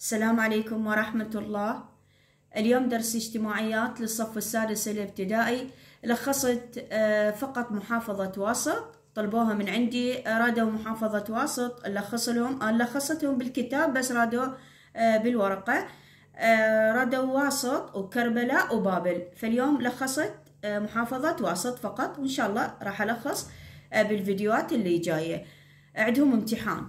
السلام عليكم ورحمة الله اليوم درس اجتماعيات للصف السادس الابتدائي لخصت آه، فقط محافظة واسط طلبوها من عندي رادوا محافظة واسط لخص لهم آه، لخصتهم بالكتاب بس رادوا آه، بالورقة رادوا واسط وكربلاء وبابل فاليوم لخصت محافظة واسط فقط وإن شاء الله راح ألخص بالفيديوهات اللي جاية عندهم امتحان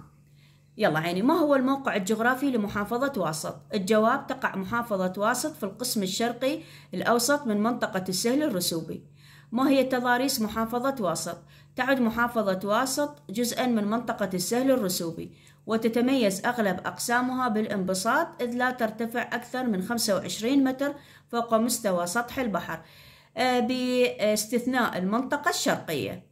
يلا عيني ما هو الموقع الجغرافي لمحافظة واسط؟ الجواب تقع محافظة واسط في القسم الشرقي الأوسط من منطقة السهل الرسوبي ما هي تضاريس محافظة واسط؟ تعد محافظة واسط جزءا من منطقة السهل الرسوبي وتتميز أغلب أقسامها بالانبساط إذ لا ترتفع أكثر من 25 متر فوق مستوى سطح البحر آه، باستثناء المنطقة الشرقية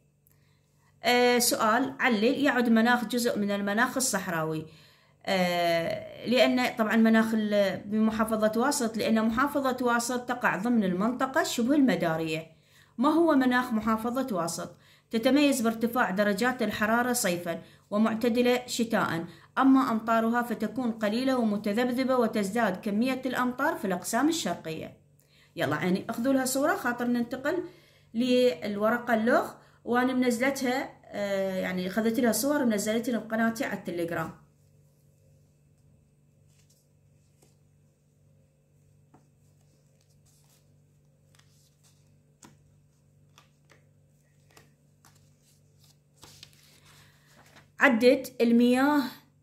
آه سؤال علل يعد مناخ جزء من المناخ الصحراوي آه لأن طبعا مناخ بمحافظة واسط لأن محافظة واسط تقع ضمن المنطقة شبه المدارية ما هو مناخ محافظة واسط؟ تتميز بارتفاع درجات الحرارة صيفا ومعتدلة شتاء أما أمطارها فتكون قليلة ومتذبذبة وتزداد كمية الأمطار في الأقسام الشرقية يلا عيني أخذوا لها صورة خاطر ننتقل للورقة اللوخ وأنا منزلتها آه، يعني خذت لها صور ونزلت لها بقناتي على التليجرام عدت المياه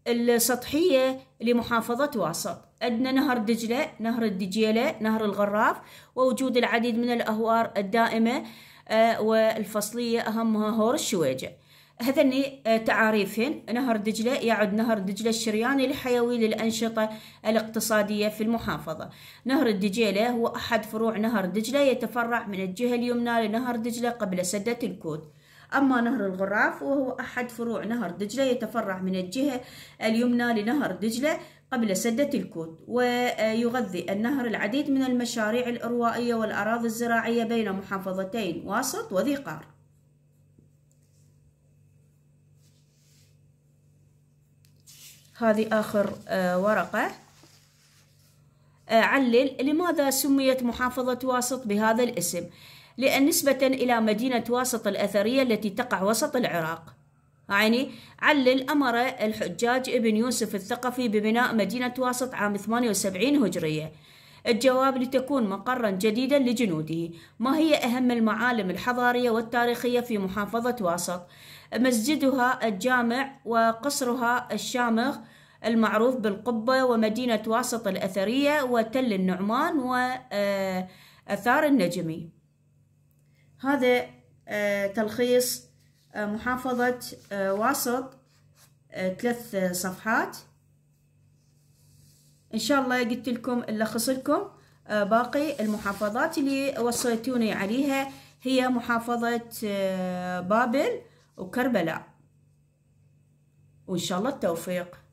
السطحية لمحافظة واسط عندنا نهر دجلة نهر الدجيلة نهر الغراف ووجود العديد من الأهوار الدائمة آه، والفصلية أهمها هور الشواجع هذني آه، تعاريفهن نهر دجلة يعد نهر دجلة الشرياني الحيوي للأنشطة الاقتصادية في المحافظة نهر الدجلة هو أحد فروع نهر دجلة يتفرع من الجهة اليمنى لنهر دجلة قبل سدة الكود أما نهر الغراف وهو أحد فروع نهر دجلة يتفرع من الجهة اليمنى لنهر دجلة قبل سدة الكوت ويغذي النهر العديد من المشاريع الإروائية والأراضي الزراعية بين محافظتين واسط وذي قار هذه آخر آه، ورقة آه، علل لماذا سميت محافظة واسط بهذا الاسم نسبة إلى مدينة واسط الأثرية التي تقع وسط العراق يعني علل أمر الحجاج ابن يوسف الثقفي ببناء مدينة واسط عام 78 هجرية الجواب لتكون مقرا جديدا لجنوده ما هي أهم المعالم الحضارية والتاريخية في محافظة واسط مسجدها الجامع وقصرها الشامخ المعروف بالقبة ومدينة واسط الأثرية وتل النعمان وآثار آه، النجمي هذا آه، تلخيص آه، محافظة آه، واسط ثلاث صفحات ان شاء الله قلت لكم الخص لكم باقي المحافظات اللي وصيتوني عليها هي محافظة بابل وكربلاء وان شاء الله التوفيق